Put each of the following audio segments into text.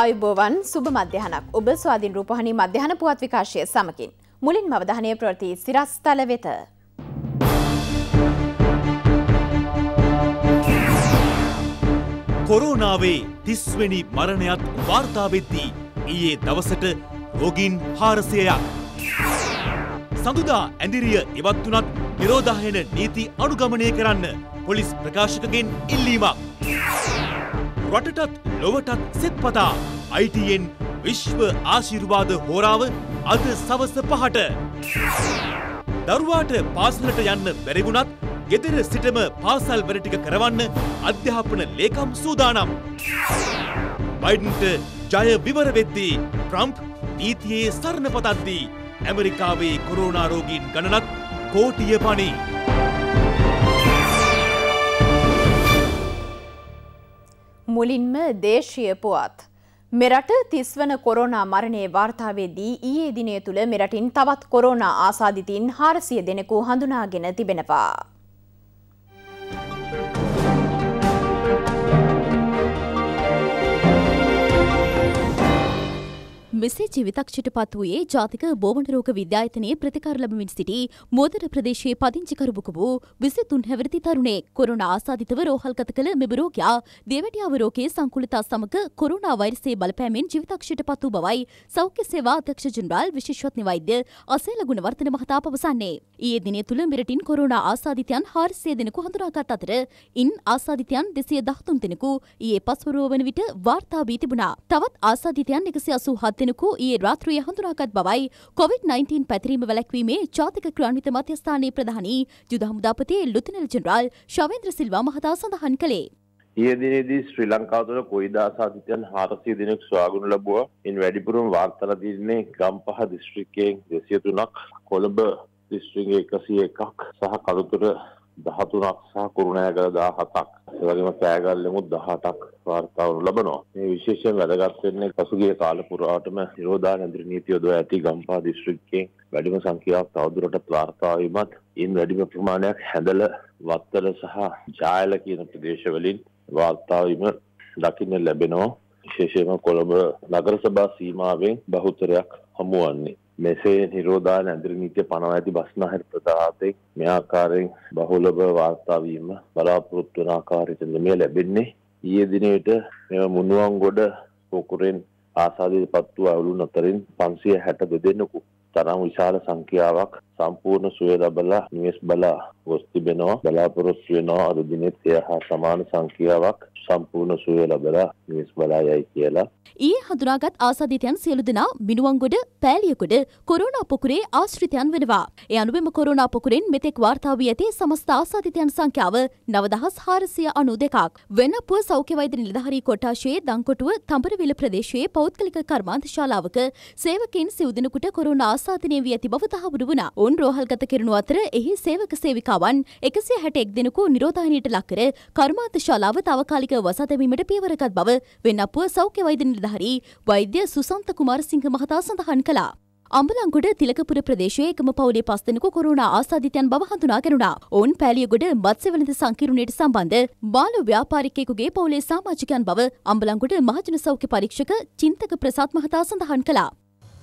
ආයුබෝවන් සුබ මධ්‍යහනක් ඔබ ස්වාධීන් රූපහණි මධ්‍යහන පුවත් විකාශය සමකින් මුලින් මවධානය ප්‍රවති සිරස්ථල වෙත. කොරෝනාවේ තිස්වැනි මරණයත් වාර්තාවෙද්දී ඊයේ දවසට රෝගීන් හාරසයයක්. සඳුදා ඇඳිරිය එවත් වනත් නිරෝධායන නීති අනුගමනය කරන්න පොලිස් ප්‍රකාශකගෙන් ඉල්ලීමක්. රටටත් ලොවටත් සෙත්පතා අයිටයෙන් විශ්ව ආශිර්වාද හෝරාව අද සවස පහට. දරුවාට පාසලට යන්න බැරිවුණත් ගෙදර සිටම පාසල් වැඩටික කරවන්න අධ්‍යාපන ලේකම් සූදානම්. බයිඩන්ට ජය විවර වෙද්දී ට්‍රම්ප් නීතියේ සරණ පතද්දී ඇමරිකාවේ කොරෝනාරෝගීන් ගණනක් කෝටිය පනී. මුලින්ම දේශීය පුවත්. මෙරට තිස්වන කොරෝනා මරණය වාර්තාවේදී ඊයේ දිනය තුළ මෙරටින් තවත් කොරෝනා ආසාධිතින් හාරසිය දෙනෙකු හඳුනාගෙන තිබෙනවා. මෙසේ ජීවිතක්ෂයට පත් වූයේ ජාතික බෝවනරෝග විද්‍යායතනයේ ප්‍රතිකාර ලැබමින් සිටි මෝදර ප්‍රදේශයේ පදිංචිකරුවකු වූ විසිතුන් හැවිරිදි තරුණේ කොරුණ ආසාධිතව රෝහල්ගත කළ මෙම රෝගයා දේවැඩියාව රෝගයේ සංකුලිතා සමග කොරුණා වෛරසයේ බලපෑමෙන් ජීවිතක්ෂයට පත් වූ බවයි සෞඛ්‍ය සේවා අධ්‍යක්ෂ ජනරාල් විශේෂඥ වෛද්‍ය අසේල ගුණවර්ධන මහතා පවසන්නේ. ඊයේ දිනේ තුල මෙරටින් කොරුණා ආසාධිතයන් 400 දෙනෙකු හඳුනාගත් අතර ඉන් ආසාධිතයන් 213 දෙනෙකු ඊයේ පස්වරුව වන විට වාර්තා වී තිබුණා. තවත් ආසාධිතයන් 187 දෙනෙකු ඊයේ රාත්‍රියේ හඳුනාගත් බවයි කොවිඩ්-19 පැතිරීම වැළැක්වීමේ ජාතික ක්‍රියාන්විත මධ්‍යස්ථානයේ ප්‍රධානී යුද හමුදාපති ලුතනල් ජෙනරාල් ශවේන්ද්‍ර සිල්වා මහතා සඳහන් කළේ. ඒ දිනේදී ශ්‍රී ලංකාව තුළ කොයිදාසාධිතයන් හාරසිය දෙනෙක් ස්වාගුණ ලැබුවා. ඉන් වැඩිපුරම වාර්තල තියන්නේ ගම්පහ දිස්ත්‍රික්කයෙන් දෙසිය තුනක් කොළඹ දිස්ත්‍රික්කයේ එකසිය එකක් සහ කළුතර දහතුනක් සහ කුරුණෑගල දා හතක් එවගේම කෑගල්ලෙමුත් දහටක් වාර්තාවනු ලබනවා මේ විශේෂයෙන් වැදගත්වෙන්නේ පසුගේ කාල පුරාටම නිරෝධා නැදිරි නීතිය දෝ ඇති ගම්පා දිස්ත්‍රික්කයෙන් වැඩිම සංඛ්‍යාවක් තවදුරටත් වාර්තාවීමත් ඉන් වැඩිම ප්‍රමාණයක් හැඳල වත්තල සහ ජායල කියන ප්‍රදේශවලින් වාර්තාවීම දකින්න ලැබෙනවා විශේෂයෙන්ම කොළඹ නගර සභා සීමාවෙන් බහුතරයක් හමුවන්නේ මෙසේ නිරෝධායන ඇදිරිනීතිය පනව ඇති බස්නාහිර ප්‍රදාාතෙක් මේ ආකාරයෙන් බහුලබ වාර්තාවීම බලාපොරොත්තු වන ආකාරයටද මේ ලැබෙන්නේ ඊයේ දිනේට මෙම මුනුවන් ගොඩ පොකුරෙන් ආසාධිත පත්තු අවුලු නොතරින් පන්සිය හැට දෙදෙන්නකු තරම් විශාල සංඛ්‍යාවක් සම්පූර්ණ සුවය ලබලා නිවෙස් බලා ගොස් තිබෙනවා බලාපොරොත්තු වෙනවා අද දිනෙත් එය හා සමාන සංඛ්‍යාවක් සම්පූර්ණ සුවය ලබලා නිවෙස් බලා යයි කියලා. ඊයේ හඳුනාගත් ආසාදිතයන් සියලු දෙනා මිනුවන්ගොඩ පෑලියකොඩ කොරෝනා පොකුරේ ආශ්‍රිතයන් වෙනවා. ඒ අනුවම කොරෝනා පොකුරෙන් මෙතෙක් වාර්තා වී ඇති සමස්ත ආසාදිතයන් සංඛ්‍යාව 9492ක්. වෙනපුව සෞඛ්‍ය වෛද්‍ය නිලධාරී කොට්ටාශයේ දංකොටුව තඹරවිල ප්‍රදේශයේ පෞද්ගලික කර්මාන්ත ශාලාවක සේවකයන් සිව් දිනකට කොරෝනා ආසාදිතය වී ඇති බව තහවුරු වුණා. ඔවුන් රෝහල්ගත කරනු අතර එහි සේවක සේවිකාවන් එකසිය හැට එක් දෙනකු නිරෝධානයට ලක්කර කර්මාත ශාලාව තාවකාලික වසාතැවීමට පියවරගත් බව වෙන්නපුව සෞඛ්‍ය වෛද්‍ය නිලධාරී වෛද්‍ය සුසන්ත කුමාරසිංහ මහතා සඳහන් කළා. අම්බලංගොඩ තිලකපුර ප්‍රදේශයේ එකම පවුලේ පස් දෙනෙකු කොරෝනා ආසාදිතයන් බව හඳුනා ගැනුණා. ඔවුන් පෑලියගොඩ මත්ස්‍යවලඳ සංකීර්ණයට සම්බන්ධ බාල ව්‍යාපාරිකයෙකුගේ පවුලේ සමාජිකයන් බව අම්බලංගොඩ මහජන සෞඛ්‍ය පරීක්ෂක චින්තක ප්‍රසාද් මහතා සඳහන් කළා.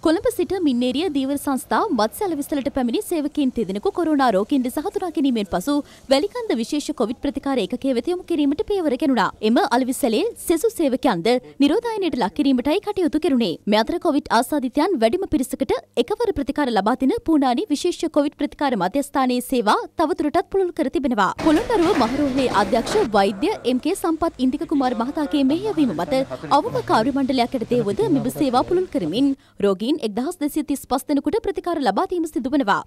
කොළඹ සිට මින්නේරිය දීවර සංස්ථා මත් සැලවිසලට පැමිණි සේවකයන් තිදෙනෙකු කොරෝනා රෝගීන්ට සහතුරා ගැනීමෙන් පසු වැලිකන්ද විශේෂ කොවිඩ් ප්‍රතිකාර ඒකකයේ වෙත යොමු කිරීමට පියවර ගැනුණා. එම අලවිසලේ සෙසු සේවකයන්ද නිරෝධායනයට ලක් කිරීමටයි කටයුතු කෙරුණේ. මේ අතර කොවිඩ් ආසාදිතයන් වැඩිම පිරිසකට එකවර ප්‍රතිකාර ලබා දෙන පූනානි විශේෂ කොවිඩ් ප්‍රතිකාර මධ්‍යස්ථානයේ සේවා තවදුරටත් පුළුල් කර තිබෙනවා. පොළොන්නරුව මහරෝහලේ අධ්‍යක්ෂ වෛද්‍ය එම්.කේ. සම්පත් ඉන්දික කුමාර මහතාගේ මෙහෙයවීම මත අවම කාර්ය මණ්ඩලයක් යටතේ වද මෙම සේවා පුළුල් කරමින් රෝගීන් අතරින් එක්දහස් දෙසිය තිස් පස් දෙනකුට ප්‍රතිකාර ලබාදීම සිදුවනවා.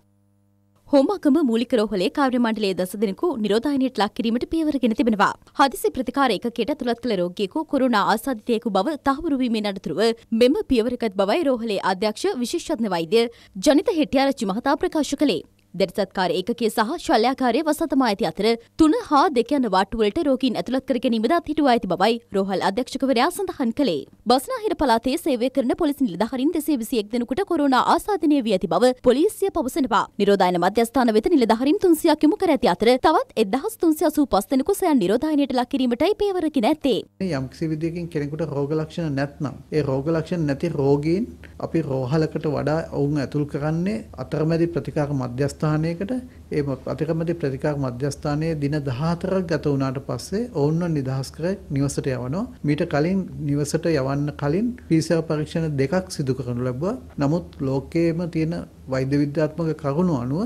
හොමකම මූලික රෝහලේ කාර්යමණ්ඩලයේ දස දෙනෙකු නිරෝධායනයට ලක් කිරීමට පියවරගෙන තිබෙනවා. හදිසි ප්‍රතිකාර ඒකකයට ඇතුළත් කළ රෝගියෙකු කොරෝනා ආසාදිතයෙකු බව තහවුරු වීමෙන් අනතුරුව මෙම පියවරකත් බවයි රෝහලේ අධ්‍යක්ෂ විශේෂඥ වෛද්‍ය ජනිත හෙට්ටිආරච්චි මහතා ප්‍රකාශ කළේ. දැරිසත්කාර ඒකකය සහ ශල්‍යාකාරය වසතමා ඇති අතර තුන හා දෙක යන වාට්ටුවලට රෝගීන් ඇතුළත් කර ගැනීමද අත්හිටුවා ඇති බවයි රෝහල් අධ්‍යක්ෂකවරයා සඳහන් කළේ. බස්නාහිර පළාතේ සේවය කරන පොලිස් නිලධාරීන් දෙසේ විසි එක් දෙනෙකුට කොරෝනා ආසාදනය වී ඇති බව පොලිසිය පවසනවා. නිරෝධායන මධ්‍යස්ථාන වෙත නිලධාරීන් තුන්සියක් යොමු කර ඇති අතර තවත් එදහස් තුන්සිය අසූ පස් දෙනෙකු සයන් නිරෝධායනයට ලක් කිරීමටයි පේවරකි නැත්තේ. යම්කිසි විදියකින් කෙනෙකුට රෝග ලක්ෂණ නැත්නම් ඒ රෝග ලක්ෂණ නැති රෝගීන් අපි රෝහලකට වඩා ඔවුන් ඇතුල් කරන්නේ අතරමැදි ප්‍රතිකාර මධ්‍යස්ථාන මධ්‍යස්ථානයකට ඒ අතිකමැති ප්‍රතිකාර මධ්‍යස්ථානයේ දින 14ක් ගත වුණාට පස්සේ ඔවුන්ව නිදහස් කර නිවසට යවනවා. මීට කලින් නිවසට යවන්න කලින් PCR පරීක්ෂණ දෙකක් සිදු කරනු ලැබුවා. නමුත් ලෝකයේම තියෙන වෛද්‍ය විද්‍යාත්මක කරුණු අනුව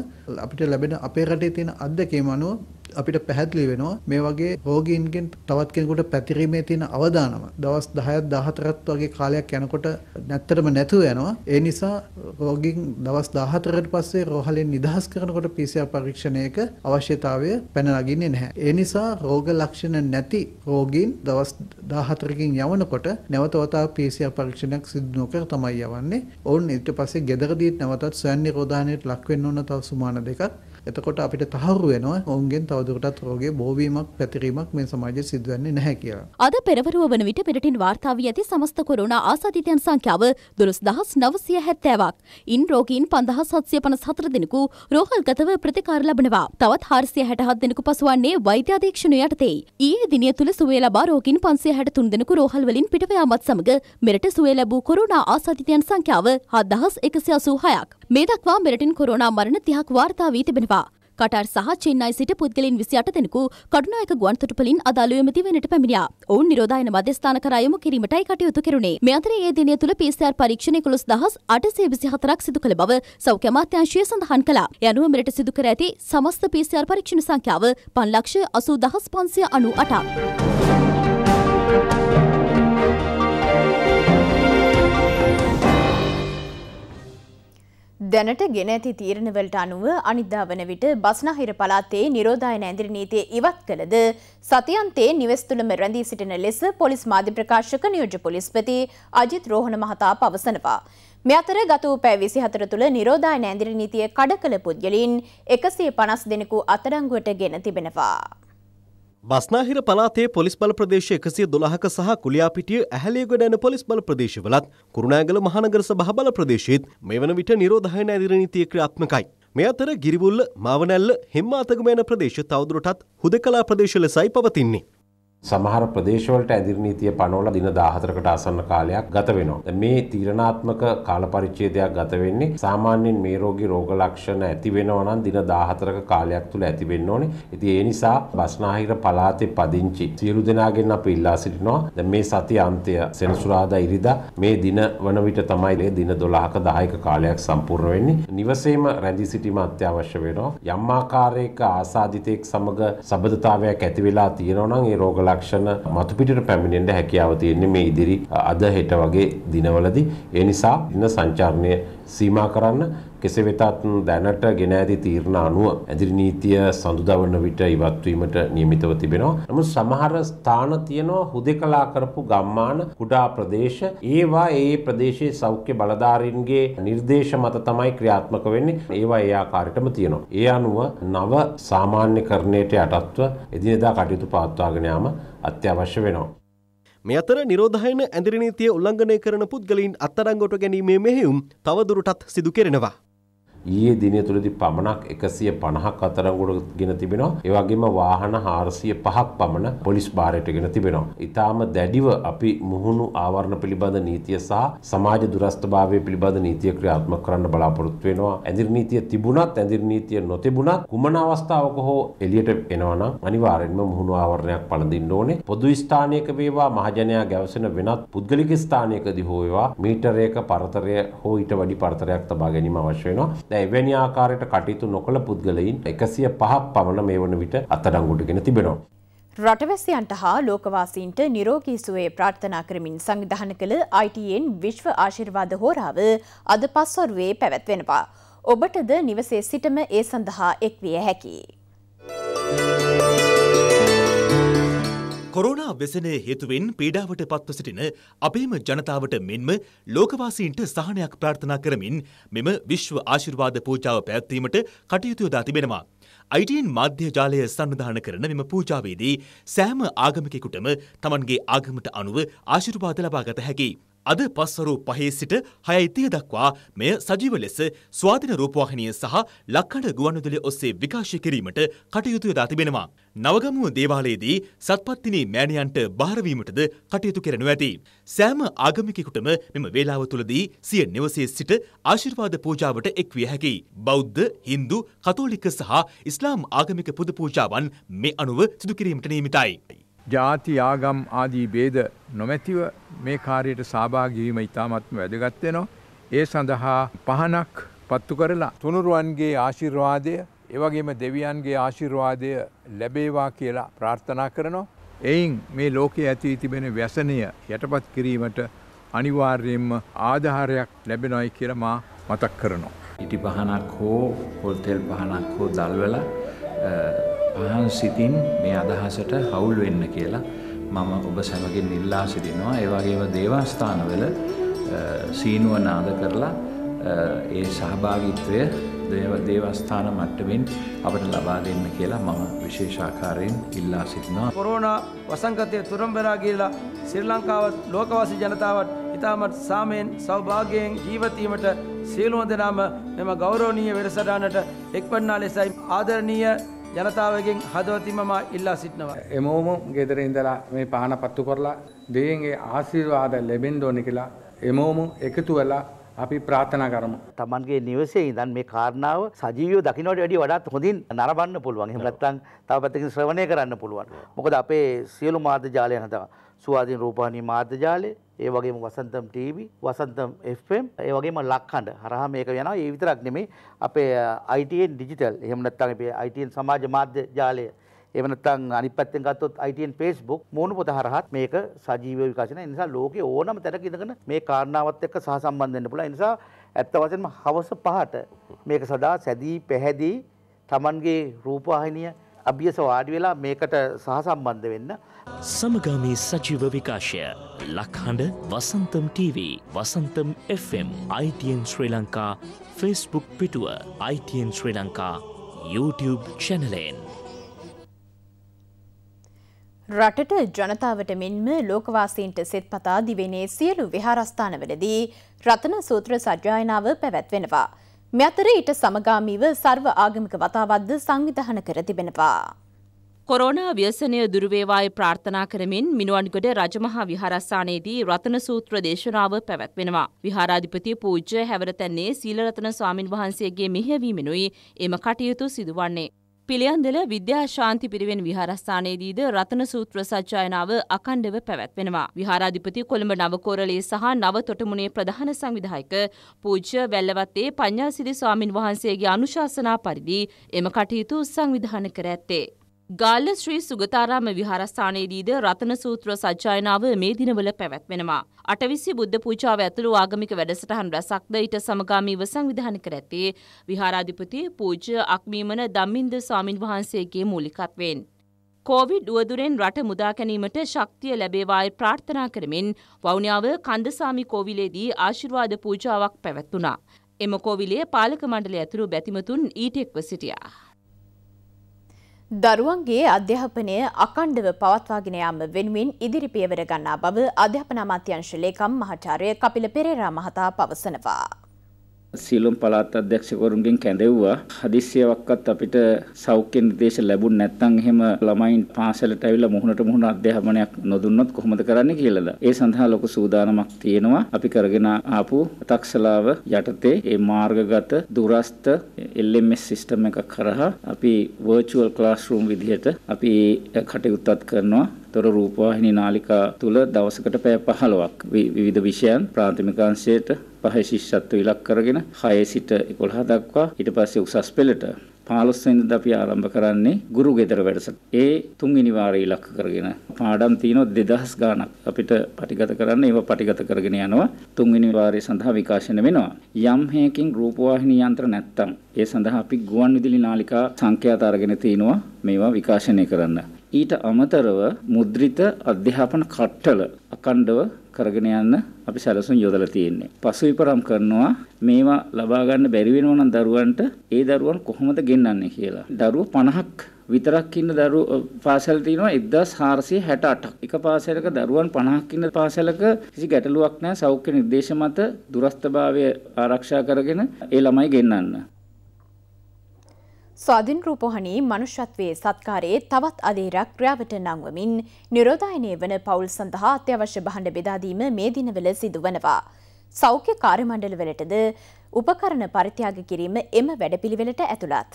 අපිට ලැබෙන අපේ රටේ තියෙන අත්දැකීම අනුව අපිට පැහැදිලි වෙනවා මේ වගේ රෝගීන්ගෙන් තවත් කෙනෙකුට පැතිරීමේ තියෙන අවදානම දවස් 10ක් 14ක් වගේ කාලයක් යනකොට නැත්තටම නැතුව යනවා. ඒ නිසා රෝගීන් දවස් 14ට පස්සේ රෝහලෙන් නිදහස් කරනකොට PCR පරීක්ෂණයක අවශ්‍යතාවය පැන නගින්නේ නැහැ. ඒ නිසා රෝග ලක්ෂණ නැති රෝගීන් දවස් 14කින් යවනකොට නැවත වතාවක් PCR පරීක්ෂණයක් සිදු නොකර තමයි යවන්නේ. ඔවුන් ඊට පස්සේ ගෙදරදීත් නැවතත් ස්වයන් නිරෝධානයට ලක් වෙන්න ඕන තව සුමාන දෙකක්. එතකොට අපිට තහවුරු වෙනවා ඔවුන්ගෙන් තවදුරටත් රෝගයේ බෝවීමක් පැතිරීමක් මේ සමාජයේ සිදුවන්නේ නැහැ කියලා. අද පෙරවරුව වන විට පිටටින් වාර්තා වී ඇති සමස්ත කොරෝනා ආසාදිතයන් සංඛ්‍යාව 12970ක්. ඉන් රෝගීන් 5754 දෙනෙකු රෝහල්ගතව ප්‍රතිකාර ලබනවා. තවත් 467 දෙනෙකු පසුවන්නේ වෛද්‍ය අධීක්ෂණය යටතේ. ඊයේ දිනය තුල සුවය ලබා රෝගීන් 563 දෙනෙකු රෝහල් වලින් පිටව යාමත් සමග මෙරට සුවය ලැබූ කොරෝනා ආසාදිතයන් සංඛ්‍යාව 7186ක්. මේ දක්වා මෙරටින් කොරෝනා මරණ තිහක් වාර්තා වී තිබෙනවා. කටර් සහ චෙන්නයි සිට පුද්ගලින් විසි අට දෙනෙකු කඩුනායක ගුවන්තොටුපලින් අදාළුවමති වෙනට පැමිණියා. ඔවුන් නිරෝධායන මධ්‍යස්ථාන කරයමු කිරීමටයි කටයුතු කෙරුණේ. මේ අතර ඒ දිනය තුළ PCR පරීක්ෂණ 11824ක් සිදු කළ බව සෞඛ්‍ය අමාත්‍යාංශය සඳහන් කළා. යනුව මෙරට සිදු කර ඇති සමස්ත PCR පරීක්ෂණ සංඛ්‍යාව 580598ක්. දැනට ගෙන ඇති තීරණවලට අනුව අනිද්දා වන විට බස්නාහිර පළාතේ නිරෝධායන ඇඳිරි නීතිය ඉවත් කළද සතියන්තේ නිවෙස් තුළම රැඳී සිටින ලෙස පොලිස් මාධ්‍ය ප්‍රකාශක නියෝජ්‍ය පොලිස්පති අජිත් රෝහණ මහතා පවසනවා. මෙ අතර ගත වූ පැය 24 තුළ නිරෝධායන ඇඳිරි නීතිය කඩ කළ පුද්ගලයින් 150 දෙනෙකු අත්අඩංගුවට ගෙන තිබෙනවා. බස්නාහිර පලාතේ පොලිස් බල ප්‍රදේශ එකසිය දොළහක සහ කුලියාපිටිය ඇහලේගොඩ යන පොලිස් බල ප්‍රදේශවලත් කුරුණෑගල මහනගර සභහ බල ප්‍රදේශයේත් මේ වන විට නිරෝධායන ඇදිරනීතිය ක්‍රියාත්මකයි. මේ අතර ගිරිවුල්ල, මාවනැල්ල, හෙම්මාතගම යන ප්‍රදේශ තවදුරටත් හුදකලා ප්‍රදේශ ලෙසයි පවතින්නේ. සමහර ප්‍රදේශවලට ඇදිරි නීතිය පනවල දින 14කට ආසන්න කාලයක් ගත වෙනවා. මේ තීරණාත්මක කාල පරිච්ඡේදයක් ගත වෙන්නේ සාමාන්‍යයෙන් මේ රෝගී රෝග ලක්ෂණ ඇති වෙනවා නම් දින 14ක කාලයක් තුල ඇති වෙන්න ඕනේ. ඉතින් ඒ නිසා බස්නාහිර පළාතේ පදිංචි සියලු දෙනාගෙන් අපි ඉල්ලා සිටිනවා. දැන් මේ සති අන්තය සෙනසුරාදා ඉරිදා මේ දින වන විට තමයි මේ දින 12ක 10ක කාලයක් සම්පූර්ණ වෙන්නේ. නිවසේම රැඳී සිටීම අත්‍යවශ්‍ය වෙනවා. යම් ආකාරයක ආසාදිතෙක් සමග සබඳතාවයක් ඇති වෙලා තියෙනවා නම් ඒ රෝග ලක්ෂණ මතුපිටට පැමිණෙන්න හැකියාව තියෙන්නේ මේ ඉදිරි අද හෙට වගේ දිනවලදී. ඒ නිසා දින සංචාරණය සීමා කරන්න කෙසේ වෙතත් දැනට ගෙන ඇති තීරණ අනුව ඇදිරි නීතිය සඳුදා වන විට ඉවත්වීමට නියමිතව තිබෙනවා. නමුත් සමහර ස්ථාන තියෙනවා හුදෙකලා කරපු ගම්මාන කුඩා ප්‍රදේශ ඒවා ඒ ප්‍රදේශයේ සෞඛ්‍ය බලධාරීන්ගේ නිර්දේශ මත තමයි ක්‍රියාත්මක වෙන්නේ. ඒවා ඒ ආකාරයටම තියෙනවා. ඒ අනුව නව සාමාන්‍යකරණයට යටත්ව එදිනෙදා කටයුතු පවත්වාගෙන යාම අත්‍යවශ්‍ය වෙනවා. මේ අතර නිරෝධායන ඇඳිරි නීතිය උල්ලංඝනය කරන පුද්ගලයින් අත්අඩංගුවට ගැනීමේ මෙහෙයුම් තවදුරටත් සිදු කෙරෙනවා. ඊයේ දිනය තුළදී පමණක් 150ක් අත්අඩංගුවට ගෙන තිබෙනවා. ඒ වගේම වාහන 405ක් පමණ පොලිස් භාරයට ගෙන තිබෙනවා. ඊටාම දැඩිව අපි මුහුණු ආවරණ පිළිබඳ නීතිය සහ සමාජ දුරස්ථභාවය පිළිබඳ නීතිය ක්‍රියාත්මක කරන්න බලාපොරොත්තු වෙනවා. ඇඳිරි නීතිය තිබුණත් ඇඳිරි නීතිය නොතිබුණත් කුමන අවස්ථාවක හෝ එළියට එනවා නම් අනිවාර්යයෙන්ම මුහුණු ආවරණයක් පළඳින්න ඕනේ. පොදු ස්ථානයක වේවා මහජනයා ගැවසෙන වෙනත් පුද්ගලික ස්ථානයකදී හෝ වේවා මීටරයක පරතරය හෝ ඊට වැඩි පරතරයක් තබා ගැනීම අවශ්‍ය වෙනවා. දැන් එවැනි ආකාරයට කටයුතු නොකළ පුද්ගලයින් 105ක් පමණ මේ වන විට අත්අඩංගුවටගෙන තිබෙනවා. රටවැසියන්ට හා ලෝකවාසීන්ට නිරෝගී සුවය ප්‍රාර්ථනා කරමින් සංවිධාන කළ ITN විශ්ව ආශිර්වාද හෝරාව අද පස්වරුවේ පැවැත්වෙනවා. ඔබටද නිවසේ සිටම ඒ සඳහා එක්විය හැකියි. කොරෝනා වෙසනය හේතුවෙන් පීඩාවට පත්ව සිටින අපේම ජනතාවට මෙන්ම ලෝකවාසීන්ට සහනයක් ප්‍රාර්ථනා කරමින් මෙම විශ්ව ආශිර්වාද පූජාව පැවැත්වීමට කටයුතු යොදා තිබෙනවා. අයිටන් මාධ්‍ය ජාලය සන්නිධාන කරන මෙම පූජාවේදී සෑම ආගමිකෙකුටම තමන්ගේ ආගමට අනුව ආශිර්වාද ලබාගත හැකි. අද පස්වරු පහේ සිට හයයිතිය දක්වා මෙය සජීව ලෙස ස්වාධින රූපවාහිනිය සහ ලක්කඩ ගුවන්විදුලිය ඔස්සේ විකාශය කිරීමට කටයුතු යොදා තිබෙනවා. නවගමුව දේවාලයේදී සත්පත්තිනී මෑණියන්ට බාරවීමටද කටයුතු කරනු ඇති. සෑම ආගමිකෙකුටම මෙම වේලාව තුළදී සිය නිවසේ සිට ආශිර්වාද පූජාවට එක්විය හැකි. බෞද්ධ, හින්දු, කතෝලික සහ ඉස්ලාම් ආගමික පුද පූජාවන් මේ අනුව සිදු කිරීමට නියමිතයි. ජාති ආගම් ආදී බේද නොමැතිව මේ කාර්යයට සහභාගීවීම ඉතාමත්ම වැදගත් වෙනවා. ඒ සඳහා පහනක් පත්තු කරලා තුනුරුවන්ගේ ආශිර්වාදය, එවැගේම දෙවියන්ගේ ආශිර්වාදය ලැබේවා කියලා ප්‍රාර්ථනා කරනවා. එයින් මේ ලෝකයේ ඇති තිබෙන ව්‍යසනය යටපත් කිරීමට අනිවාර්යයෙන්ම ආධාරයක් ලැබෙනයි කියලා මා මතක් කරනවා. ඉටි පහනක් හෝ පොල්තෙල් පහනක් හෝ දල්වලා පහන් සිතින් මේ අදහසට හවුල් වෙන්න කියලා මම ඔබ සැමගින් ඉල්ලා සිටිනවා. ඒ වගේම දේවස්ථානවල සීනුව නාද කරලා ඒ සහභාගීත්වය දේවස්ථාන මට්ටමින් අපට ලබා දෙන්න කියලා මම විශේෂාකාරයෙන් ඉල්ලා සිටිනවා. කොරෝනා වසංගතය තුරම්බරා කියලා ශ්‍රී ලංකාවත් ලෝකවාසී ජනතාවත් ඉතාමත් සාමයෙන් සෞභාගයෙන් ජීවතීමට සියලුම දෙනාම මෙම ගෞරවනීය වෙරසටානට එක්වන්නා ලෙසයි ආදරණීය ජනතාවගෙන් හදවතින්ම මා ඉල්ලා සිටිනවා. එමෝම ගෙදර ඉඳලා මේ පහන පත්තු කරලා දෙයින්ගේ ආශිර්වාද ලැබෙන්න ඕනේ කියලා එමෝම එකතු වෙලා අපි ප්‍රාථනා කරමු. Tamanගේ නිවසේ ඉඳන් මේ කාරණාව සජීවීව දකින්නට වැඩිය වඩාත් හොඳින් නරඹන්න පුළුවන්. එහෙම නැත්නම් තව පැත්තකින් ශ්‍රවණය කරන්න පුළුවන්. මොකද අපේ සියලු මාධ්‍ය ජාලයන් හදා ස්වාධීන රූපවාහිනී මාධ්‍ය ජාලය, ඒ වගේම වසන්තම් TV, වසන්තම් FM, ඒ වගේම ලක්හඬ හරහා මේක යනවා. ඒ විතරක් නෙමෙයි අපේ uh, ITN digital, එහෙම නැත්නම් අපේ ITN සමාජ මාධ්‍ය ජාලය එහෙම නැත්නම් අනිත් පැත්තෙන් ගත්තොත් ITN Facebook මූණු පොත හරහත් මේක සජීව විකාශන. ඒ නිසා ලෝකේ ඕනම තැනක ඉඳගෙන මේ කාරණාවත් එක්ක සහසම්බන්ධ වෙන්න පුළුවන්. ඒ නිසා ඇත්ත වශයෙන්ම හවස පහට මේක සදා සැදී පැහැදී Tamanගේ රූපවාහිනිය අභියස වාඩි වෙලා මේකට සහසම්බන්ධ වෙන්න. සමගාමී සජීව විකාශය ලක්හඬ Vasantham TV Vasantham FM ITN Sri Lanka Facebook පිටුව ITN ශ්‍රී ලංකා YouTube චැනලෙන්. රටට ජනතාවට මෙන්ම ලෝකවාසීන්ට සෙත් පතා දිවෙනේ සියලු විහාරස්ථානවලදී රතන සූත්‍ර සජ්‍යායනාව පැවැත්වෙනවා. මෙතර ඊට සමගාමීව සර්ව ආගමික වතාවත්ද සංවිධහන කර තිබෙනවා. කොරෝනා ව්‍යසනය දුරවේවාය ප්‍රාර්ථනා කරමින් මිනුවන්ගොඩ රජමහා විහාරස්ථානයේදී රතන සූත්‍ර දේශනාව පැවැත්වෙනවා. විහාරාධිපති පූජ්‍ය හැවරතැන්නේ සීලරතන ස්වාමින් වහන්සේගේ මෙහැවීමෙනුයි එම කටයුතු සිදුවන්නේ. පිළියන්දල විද්‍යාශාන්ති පිරිවෙන් විහාරස්ථානයේදීද රතන සූත්‍ර සජ්ජායනාව අකණ්ඩව පැවැත්වෙනවා. විහාරාධිපති කොළඹ නවකෝරළේ සහ නව තොටමුණේ ප්‍රධාන සංවිධායක පූජ්‍ය වැල්ලවත්තේ පඤ්ඤාසිරි ස්වාමින් වහන්සේගේ අනුශාසනා පරිදි එම කටයුතු සංවිධානය කර ඇත්තේ. ගාල්ල ශ්‍රී සුගතාරාම විහාරස්ථානයේදීද රතන සූත්‍ර සජ්ජායනාව මේ දිනවල පැවැත්වෙනවා. අටවිසි බුද්ධ පූජාව ඇතුළු ආගමික වැඩසටහන් රැසක්ද ඊට සමගාමීව සංවිධානය කර ඇත්තේ විහාරාධිපති පූජ්‍ය අක්මීමන ධම්මින්ද ස්වාමින් වහන්සේගේ මූලිකත්වයෙන්. කෝවිඩ් උවදුරෙන් රට මුදා ගැනීමට ශක්තිය ලැබේවායි ප්‍රාර්ථනා කරමින් වවුනියාව කන්දසාමි කෝවිලේදී ආශිර්වාද පූජාවක් පැවැත්වුණා. එම කෝවිලේ පාලක මණ්ඩලය ඇතුළු බැතිමතුන් ඊට එක්ව සිටියා. දරුවන්ගේ අධ්‍යාපනය අකණ්ඩව පවත්වාගෙන යාම වෙනුවෙන් ඉදිරි පියවර ගන්නා බව අධ්‍යාපන අමාත්‍යංශ ලේකම් මහාචාර්ය කපිල පෙරේරා මහතා පවසනවා. සියලුම පළාත් අධ්‍යක්ෂකවරුන්ගෙන් කැඳෙව්වා. හදිස්සියවක්වත් අපිට සෞඛ්‍ය නිර්දේශ ලැබුණ නැත්නම් එහෙම ළමයින් පාසලට ඇවිල්ලා මුහුණට මුහුණ අධ්‍යාපනයක් නොදුන්නොත් කොහොමද කරන්නේ කියලාද. ඒ සඳහා ලොකු සූදානමක් තියෙනවා. අපි කරගෙන ආපු තක්ෂලාව යටතේ මේ මාර්ගගත දුරස්ත LMS සිස්ටම් එකක් කරහා අපි virtual classroom විදිහට අපි කටයුත්තක් කරනවා. තොර රූපවාහිනී නාලිකා තුල දවසකට පැය 15ක් විවිධ විෂයන් ප්‍රාථමික අංශයට පහේ ශිෂ්‍යත්ව ඉලක්ක කරගෙන 6 සිට 11 දක්වා ඊට පස්සේ උසස් පෙළට 15 වෙනිදා අපි ආරම්භ කරන්නේ ගුරු ගෙදර වැඩසටහන. ඒ තුන්වෙනි වාරය ඉලක්ක කරගෙන පාඩම් තියෙනවා 2000 ගාණක්. අපිට පටිගත කරන්න ඒව පටිගත කරගෙන යනවා. තුන්වෙනි වාරය සඳහා විකාශන වෙනවා. යම් හේකින් රූපවාහිනී යන්ත්‍ර නැත්තම් ඒ සඳහා අපි ගුවන් විදුලි නාලිකා සංඛ්‍යාත අරගෙන තිනවා මේවා විකාශනය කරන්න. ඊට අමතරව මුද්‍රිත අධ්‍යාපන කට්ටල අකණ්ඩව කරගෙන යන්න අපි සැලසුම් යොදලා තියෙන්නේ. පසුවිපරම් කරනවා මේවා ලබා ගන්න බැරි වෙනෝ නම් දරුවන්ට ඒ දරුවන් කොහොමද ගෙන්නන්නේ කියලා. දරුවෝ 50ක් විතරක් ඉන්න දරුවෝ පාසල් තියෙනවා 1468ක්. එක පාසලක දරුවන් 50ක් ඉන්න පාසලක කිසි ගැටලුවක් නැහැ. සෞඛ්‍ය නිර්දේශ මත දුරස්ථභාවය ආරක්ෂා කරගෙන ඒ ළමයි ගෙන්නන්න. ස්වාධින් රූපොහණී මනුෂ්‍යත්වයේ සත්කාරයේ තවත් අදේරක් ක්‍රියාවට නංවමින් නිරෝධායනය වන පවුල් සඳහා අත්‍යවශ්‍ය බහඬ බෙදාදීම මේ දිනවල සිදුවනවා. සෞඛ්‍ය කාර්යමණ්ඩලවලටද උපකරණ පරිත්‍යාග කිරීම එම වැඩපිළිවෙලට ඇතුළත්.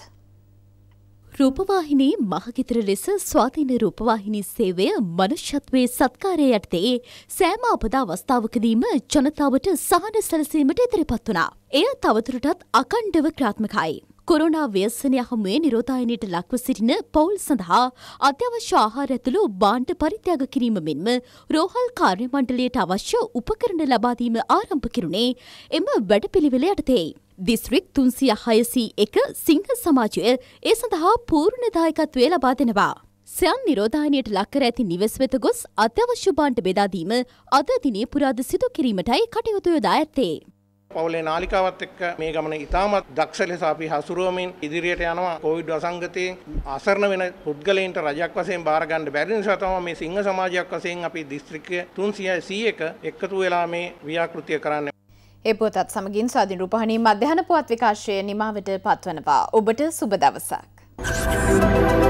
රූපවාහිනී මහගිතර ලෙස ස්වාධීන රූපවාහිනී සේවය මනුෂ්‍යත්වයේ සත්කාරය යටතේ සෑම අපදා අවස්ථාවකදීම ජනතාවට සහන සැලසීමට ඉදිරිපත් වුණා. එය තවතුරටත් අකණ්ඩව ක්‍රාත්මකයි. කොරෝනා ව්‍යසනය හමුවේ නිරෝධායනයට ලක්ව සිටින පවුල් සඳහා අත්‍යවශ්‍ය ආහාර ඇතුළු බාණ්ඩ පරිත්‍යාග කිරීම මෙන්ම රෝහල් කාර්ය මණ්ඩලයට අවශ්‍ය උපකරණ ලබාදීම ආරම්භ කෙරුණේ එම වැඩපිළිවෙල යටතේයි. දිස්ත්‍රික් තුන්සිය හයසී එක සිංහ සමාජය ඒ සඳහා පූර්ණ දායකත්වය ලබා දෙනවා. සයන් නිරෝධායනයට ලක්කර ඇති නිවෙස් වෙත ගොස් අත්‍යවශ්‍ය බාණ්ඩ බෙදාදීම අද දිනේ පුරාද සිදු කිරීමටයි කටයුතු යොදා ඇත්තේ. පවුලේ නාලිකාවත් එක්ක මේ ගමන ඉතාමත් දක්ෂ ලෙස අපි හසුරුවමින් ඉදිරියට යනවා කොවිඩ් වසංගතයෙන් අසරණ වෙන පුද්ගලයන්ට රජයක් වශයෙන් බාර ගන්න බැරි නිසා තමයි මේ සිංහ සමාජයක් වශයෙන් අපි දිස්ත්‍රික්කය 301 එකතු වෙලා මේ ව්‍යාපෘතිය කරන්නේ ඒ පුවතත් සමගින් ස්වාධීන රූපහණී මධ්‍යහන පුවත් විකාශය නිමාවට පත්වනවා ඔබට සුබ දවසක්